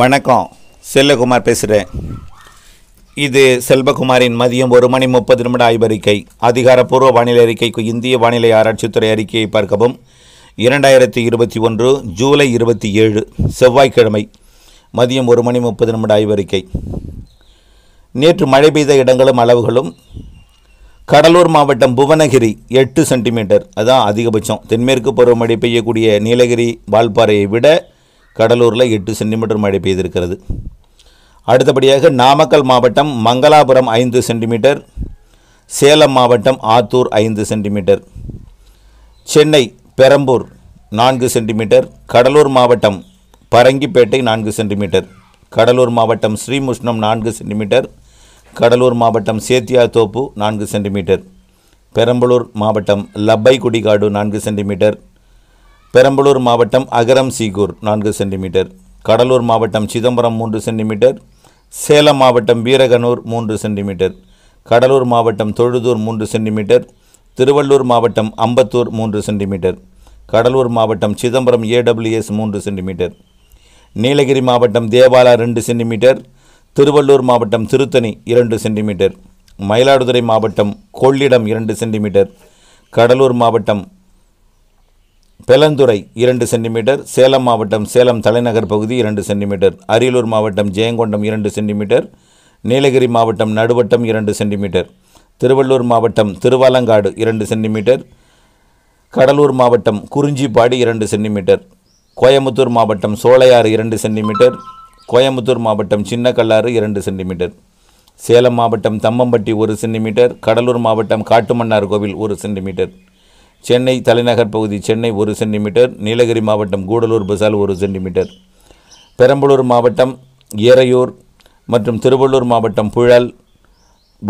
வணக்கம் செல்லகுமார் பேசுகிறேன் இது செல்வகுமாரின் மதியம் ஒரு மணி முப்பது நிமிட ஆய்வறிக்கை அதிகாரப்பூர்வ வானிலை அறிக்கைக்கு இந்திய வானிலை ஆராய்ச்சித்துறை அறிக்கையை பார்க்கவும் இரண்டாயிரத்தி இருபத்தி ஒன்று ஜூலை இருபத்தி ஏழு செவ்வாய்க்கிழமை மதியம் ஒரு மணி முப்பது நிமிட ஆய்வறிக்கை நேற்று மழை பெய்த இடங்களும் அளவுகளும் கடலூர் மாவட்டம் புவனகிரி எட்டு சென்டிமீட்டர் அதுதான் அதிகபட்சம் தென்மேற்கு பருவமழை பெய்யக்கூடிய நீலகிரி வால்பாறையை விட கடலூரில் எட்டு சென்டிமீட்டர் மழை பெய்திருக்கிறது அடுத்தபடியாக நாமக்கல் மாவட்டம் மங்களாபுரம் ஐந்து சென்டிமீட்டர் சேலம் மாவட்டம் ஆத்தூர் ஐந்து சென்டிமீட்டர் சென்னை பெரம்பூர் நான்கு சென்டிமீட்டர் கடலூர் மாவட்டம் பரங்கிப்பேட்டை நான்கு சென்டிமீட்டர் கடலூர் மாவட்டம் ஸ்ரீமுஷ்ணம் நான்கு சென்டிமீட்டர் கடலூர் மாவட்டம் சேத்தியாத்தோப்பு நான்கு சென்டிமீட்டர் பெரம்பலூர் மாவட்டம் லப்பை குடிகாடு நான்கு சென்டிமீட்டர் பெரம்பலூர் மாவட்டம் அகரம் சீகூர் நான்கு சென்டிமீட்டர் கடலூர் மாவட்டம் சிதம்பரம் மூன்று சென்டிமீட்டர் சேலம் மாவட்டம் வீரகனூர் மூன்று சென்டிமீட்டர் கடலூர் மாவட்டம் தொழுதூர் மூன்று சென்டிமீட்டர் திருவள்ளூர் மாவட்டம் அம்பத்தூர் மூன்று சென்டிமீட்டர் கடலூர் மாவட்டம் சிதம்பரம் ஏடபிள்யூஎஸ் மூன்று சென்டிமீட்டர் நீலகிரி மாவட்டம் தேவாலா ரெண்டு சென்டிமீட்டர் திருவள்ளூர் மாவட்டம் திருத்தணி இரண்டு சென்டிமீட்டர் மயிலாடுதுறை மாவட்டம் கொள்ளிடம் இரண்டு சென்டிமீட்டர் கடலூர் மாவட்டம் பெலந்துறை இரண்டு சென்டிமீட்டர் சேலம் மாவட்டம் சேலம் தலைநகர் பகுதி இரண்டு சென்டிமீட்டர் அரியலூர் மாவட்டம் ஜெயங்கொண்டம் இரண்டு சென்டிமீட்டர் நீலகிரி மாவட்டம் நடுவட்டம் இரண்டு சென்டிமீட்டர் திருவள்ளூர் மாவட்டம் திருவாலங்காடு இரண்டு சென்டிமீட்டர் கடலூர் மாவட்டம் குறிஞ்சிப்பாடி இரண்டு சென்டிமீட்டர் கோயம்புத்தூர் மாவட்டம் சோளையாறு இரண்டு சென்டிமீட்டர் கோயம்புத்தூர் மாவட்டம் சின்னக்கல்லாறு இரண்டு சென்டிமீட்டர் சேலம் மாவட்டம் தம்மம்பட்டி ஒரு சென்டிமீட்டர் கடலூர் மாவட்டம் காட்டுமன்னார் கோவில் ஒரு சென்டிமீட்டர் சென்னை தலைநகர் பகுதி சென்னை ஒரு சென்டிமீட்டர் நீலகிரி மாவட்டம் கூடலூர் பசால் ஒரு சென்டிமீட்டர் பெரம்பலூர் மாவட்டம் ஏரையூர் மற்றும் திருவள்ளூர் மாவட்டம் புழல்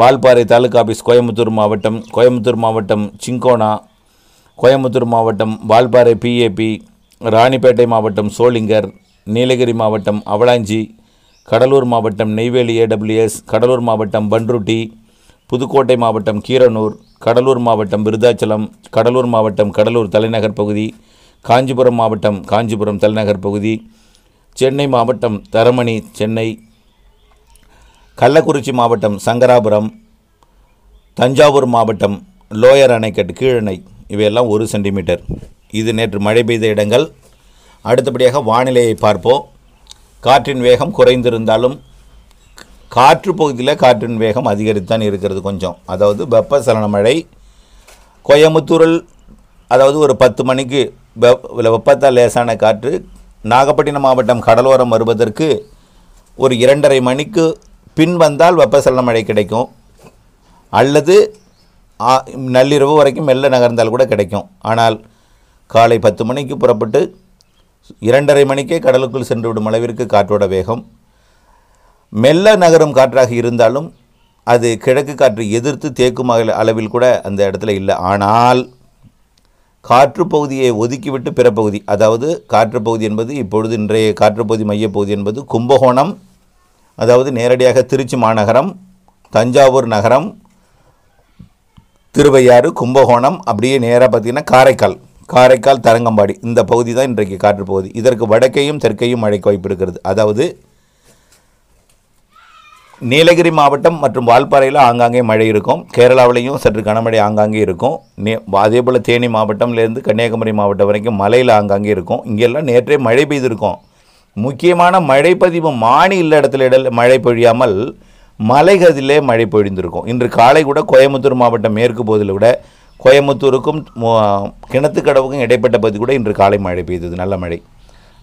வால்பாறை தாலுக்கா ஆஃபீஸ் கோயம்புத்தூர் மாவட்டம் கோயம்புத்தூர் மாவட்டம் சிங்கோனா கோயம்புத்தூர் மாவட்டம் வால்பாறை பிஏபி ராணிப்பேட்டை மாவட்டம் சோளிங்கர் நீலகிரி மாவட்டம் அவளாஞ்சி கடலூர் மாவட்டம் நெய்வேலி ஏடபிள்யூஎஸ் கடலூர் மாவட்டம் பன்ருட்டி புதுக்கோட்டை மாவட்டம் கீரனூர் கடலூர் மாவட்டம் விருதாச்சலம் கடலூர் மாவட்டம் கடலூர் தலைநகர் பகுதி காஞ்சிபுரம் மாவட்டம் காஞ்சிபுரம் தலைநகர் பகுதி சென்னை மாவட்டம் தரமணி சென்னை கள்ளக்குறிச்சி மாவட்டம் சங்கராபுரம் தஞ்சாவூர் மாவட்டம் லோயர் அணைக்கட்டு கீழணை இவையெல்லாம் ஒரு சென்டிமீட்டர் இது நேற்று மழை பெய்த இடங்கள் அடுத்தபடியாக வானிலையை பார்ப்போம் காற்றின் வேகம் குறைந்திருந்தாலும் காற்று பகுதியில் காற்றின் வேகம் அதிகரித்தான் இருக்கிறது கொஞ்சம் அதாவது வெப்பசலன மழை கோயம்புத்தூரில் அதாவது ஒரு பத்து மணிக்கு வெப்பத்தால் லேசான காற்று நாகப்பட்டினம் மாவட்டம் கடலோரம் வருவதற்கு ஒரு இரண்டரை மணிக்கு பின் வந்தால் வெப்பசலன மழை கிடைக்கும் அல்லது நள்ளிரவு வரைக்கும் மெல்ல நகர்ந்தால் கூட கிடைக்கும் ஆனால் காலை பத்து மணிக்கு புறப்பட்டு இரண்டரை மணிக்கே கடலுக்குள் சென்றுவிடும் அளவிற்கு காற்றோட வேகம் மெல்ல நகரும் காற்றாக இருந்தாலும் அது கிழக்கு காற்று எதிர்த்து தேக்கும் அளவில் கூட அந்த இடத்துல இல்லை ஆனால் காற்று பகுதியை ஒதுக்கிவிட்டு பிற பகுதி அதாவது காற்று பகுதி என்பது இப்பொழுது இன்றைய காற்றுப்பகுதி மையப்பகுதி என்பது கும்பகோணம் அதாவது நேரடியாக திருச்சி மாநகரம் தஞ்சாவூர் நகரம் திருவையாறு கும்பகோணம் அப்படியே நேராக பார்த்திங்கன்னா காரைக்கால் காரைக்கால் தரங்கம்பாடி இந்த பகுதி தான் இன்றைக்கு காற்று பகுதி இதற்கு வடக்கையும் தெற்கையும் மழைக்கு வாய்ப்பு இருக்கிறது அதாவது நீலகிரி மாவட்டம் மற்றும் வால்பாறையில் ஆங்காங்கே மழை இருக்கும் கேரளாவிலையும் சற்று கனமழை ஆங்காங்கே இருக்கும் நே அதே போல் தேனி மாவட்டம்லேருந்து கன்னியாகுமரி மாவட்டம் வரைக்கும் மலையில் ஆங்காங்கே இருக்கும் இங்கெல்லாம் நேற்றே மழை பெய்திருக்கும் முக்கியமான மழைப்பதிவு இல்ல இடத்துல இடல் மழை பொழியாமல் மலைகதிலே மழை பொழிந்திருக்கும் இன்று காலை கூட கோயம்புத்தூர் மாவட்டம் மேற்கு போதில் கூட கோயம்புத்தூருக்கும் கிணத்துக்கடவுக்கும் இடைப்பட்ட பகுதி கூட இன்று காலை மழை பெய்தது நல்ல மழை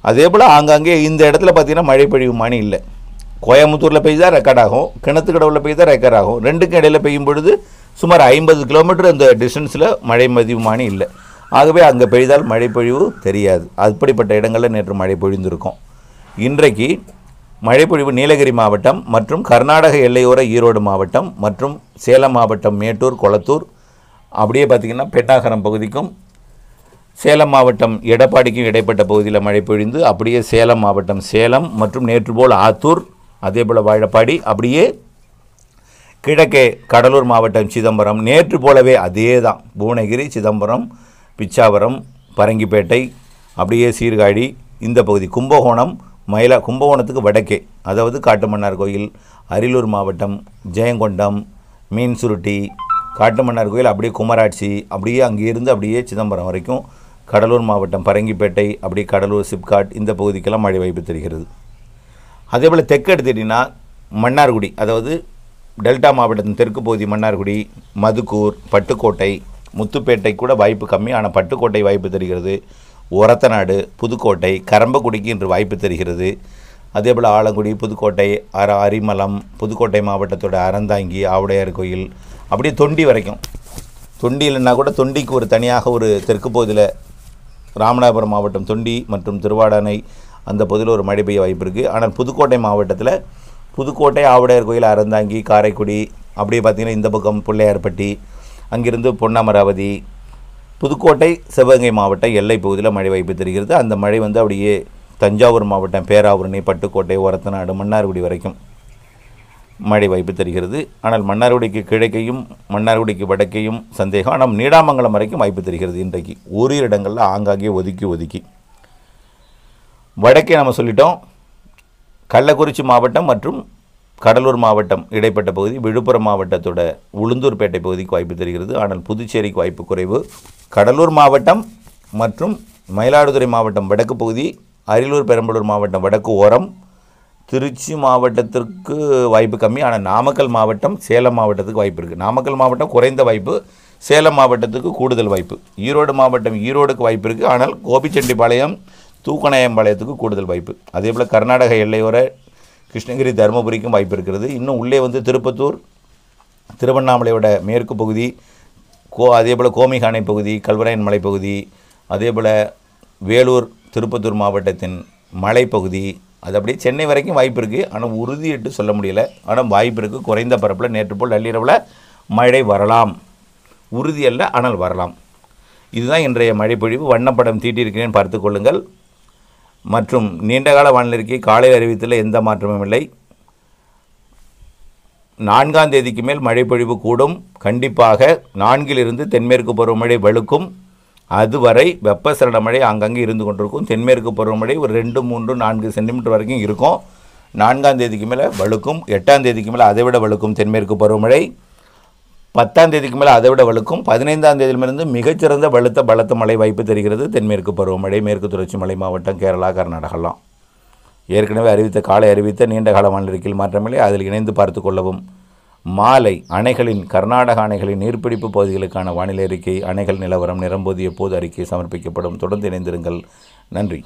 அதே போல் ஆங்காங்கே இந்த இடத்துல பார்த்திங்கன்னா மழை மாணி இல்லை கோயம்புத்தூரில் பெய்தா ரெக்கார்ட் ஆகும் கிணத்து கடவுளில் பெய்தா ரெக்கார்ட் ஆகும் ரெண்டுக்கும் இடையில் பெய்யும் பொழுது சுமார் ஐம்பது கிலோமீட்டர் அந்த டிஸ்டன்ஸில் மழை மதிவுமானி இல்லை ஆகவே அங்கே பெய்தால் மழை பொழிவு தெரியாது அப்படிப்பட்ட இடங்களில் நேற்று மழை பொழிந்திருக்கும் இன்றைக்கு மழைப்பொழிவு நீலகிரி மாவட்டம் மற்றும் கர்நாடக எல்லையோர ஈரோடு மாவட்டம் மற்றும் சேலம் மாவட்டம் மேட்டூர் கொளத்தூர் அப்படியே பார்த்திங்கன்னா பெட்டாகரம் பகுதிக்கும் சேலம் மாவட்டம் எடப்பாடிக்கும் இடைப்பட்ட பகுதியில் மழை பொழிந்து அப்படியே சேலம் மாவட்டம் சேலம் மற்றும் நேற்று போல் ஆத்தூர் அதே போல் வாழப்பாடி அப்படியே கிழக்கே கடலூர் மாவட்டம் சிதம்பரம் நேற்று போலவே அதே தான் புவனகிரி சிதம்பரம் பிச்சாவரம் பரங்கிப்பேட்டை அப்படியே சீர்காழி இந்த பகுதி கும்பகோணம் மயிலா கும்பகோணத்துக்கு வடக்கே அதாவது காட்டுமன்னார் கோயில் அரியலூர் மாவட்டம் ஜெயங்கொண்டம் மீன் சுருட்டி காட்டுமன்னார் கோயில் அப்படியே குமராட்சி அப்படியே அங்கேருந்து அப்படியே சிதம்பரம் வரைக்கும் கடலூர் மாவட்டம் பரங்கிப்பேட்டை அப்படியே கடலூர் சிப்காட் இந்த பகுதிக்கெல்லாம் மழை வாய்ப்பு தெரிகிறது அதே போல் தெற்கு எடுத்துக்கிட்டிங்கன்னா மன்னார்குடி அதாவது டெல்டா மாவட்டத்தின் தெற்கு பகுதி மன்னார்குடி மதுக்கூர் பட்டுக்கோட்டை முத்துப்பேட்டை கூட வாய்ப்பு கம்மி ஆனால் பட்டுக்கோட்டை வாய்ப்பு தெரிகிறது ஒரத்தநாடு புதுக்கோட்டை கரம்பக்குடிக்கு இன்று வாய்ப்பு தெரிகிறது அதே போல் ஆலங்குடி புதுக்கோட்டை அர அரிமலம் புதுக்கோட்டை மாவட்டத்தோட அறந்தாங்கி ஆவுடையார் கோயில் அப்படியே தொண்டி வரைக்கும் தொண்டி இல்லைன்னா கூட தொண்டிக்கு ஒரு தனியாக ஒரு தெற்கு பகுதியில் ராமநாதபுரம் மாவட்டம் தொண்டி மற்றும் திருவாடானை அந்த பகுதியில் ஒரு மழை பெய்ய வாய்ப்பு இருக்குது ஆனால் புதுக்கோட்டை மாவட்டத்தில் புதுக்கோட்டை ஆவுடையார் கோயில் அறந்தாங்கி காரைக்குடி அப்படியே பார்த்திங்கன்னா இந்த பக்கம் பிள்ளையார்பட்டி அங்கிருந்து பொன்னமராவதி புதுக்கோட்டை சிவகங்கை மாவட்டம் எல்லை பகுதியில் மழை வாய்ப்பு தெரிகிறது அந்த மழை வந்து அப்படியே தஞ்சாவூர் மாவட்டம் பேராவூரணி பட்டுக்கோட்டை ஒரத்தநாடு மன்னார்குடி வரைக்கும் மழை வாய்ப்பு தெரிகிறது ஆனால் மன்னார்குடிக்கு கிழக்கையும் மன்னார்குடிக்கு வடக்கையும் சந்தேகம் ஆனால் நீடாமங்கலம் வரைக்கும் வாய்ப்பு தெரிகிறது இன்றைக்கு ஓரிரு இடங்களில் ஆங்காங்கே ஒதுக்கி ஒதுக்கி வடக்கே நம்ம சொல்லிட்டோம் கள்ளக்குறிச்சி மாவட்டம் மற்றும் கடலூர் மாவட்டம் இடைப்பட்ட பகுதி விழுப்புரம் மாவட்டத்தோட உளுந்தூர்பேட்டை பகுதிக்கு வாய்ப்பு தெரிகிறது ஆனால் புதுச்சேரிக்கு வாய்ப்பு குறைவு கடலூர் மாவட்டம் மற்றும் மயிலாடுதுறை மாவட்டம் வடக்கு பகுதி அரியலூர் பெரம்பலூர் மாவட்டம் வடக்கு ஓரம் திருச்சி மாவட்டத்திற்கு வாய்ப்பு கம்மி ஆனால் நாமக்கல் மாவட்டம் சேலம் மாவட்டத்துக்கு வாய்ப்பு இருக்குது நாமக்கல் மாவட்டம் குறைந்த வாய்ப்பு சேலம் மாவட்டத்துக்கு கூடுதல் வாய்ப்பு ஈரோடு மாவட்டம் ஈரோடுக்கு வாய்ப்பு இருக்குது ஆனால் கோபிச்செட்டிப்பாளையம் தூக்கநாயம்பாளையத்துக்கு கூடுதல் வாய்ப்பு அதே போல் கர்நாடக எல்லையோர கிருஷ்ணகிரி தருமபுரிக்கும் வாய்ப்பு இருக்கிறது இன்னும் உள்ளே வந்து திருப்பத்தூர் திருவண்ணாமலையோட மேற்கு பகுதி கோ அதே போல் கோமிகானை பகுதி கல்வராயன் மலைப்பகுதி அதே போல் வேலூர் திருப்பத்தூர் மாவட்டத்தின் மலைப்பகுதி அது அப்படியே சென்னை வரைக்கும் வாய்ப்பு இருக்குது ஆனால் உறுதியிட்டு சொல்ல முடியல ஆனால் வாய்ப்பு இருக்குது குறைந்த பரப்பில் நேற்று போல் நள்ளிரவில் மழை வரலாம் உறுதியல்ல ஆனால் வரலாம் இதுதான் இன்றைய மழைப்பொழிவு வண்ணப்படம் தீட்டியிருக்கிறேன் பார்த்துக்கொள்ளுங்கள் மற்றும் நீண்டகால வானிலைக்கு காலை அறிவித்தில் எந்த மாற்றமும் இல்லை நான்காம் தேதிக்கு மேல் மழைப்பொழிவு கூடும் கண்டிப்பாக நான்கிலிருந்து தென்மேற்கு பருவமழை வலுக்கும் அதுவரை வெப்பசலன மழை அங்கங்கே இருந்து கொண்டிருக்கும் தென்மேற்கு பருவமழை ஒரு ரெண்டு மூன்று நான்கு சென்டிமீட்டர் வரைக்கும் இருக்கும் நான்காம் தேதிக்கு மேலே வலுக்கும் எட்டாம் தேதிக்கு மேலே அதை விட வலுக்கும் தென்மேற்கு பருவமழை பத்தாம் தேதிக்கு மேலே அதை விட வலுக்கும் பதினைந்தாம் தேதியிலிருந்து மிகச்சிறந்த வலுத்த பலத்த மழை வாய்ப்பு தெரிகிறது தென்மேற்கு பருவமழை மேற்கு தொடர்ச்சி மலை மாவட்டம் கேரளா கர்நாடகாலாம் ஏற்கனவே அறிவித்த காலை அறிவித்த நீண்ட கால வானிலைக்கில் மாற்றமில்லை அதில் இணைந்து பார்த்து கொள்ளவும் மாலை அணைகளின் கர்நாடக அணைகளின் நீர்ப்பிடிப்பு பகுதிகளுக்கான வானிலை அறிக்கை அணைகள் நிலவரம் நிரம்போதிய போது அறிக்கை சமர்ப்பிக்கப்படும் தொடர்ந்து இணைந்திருங்கள் நன்றி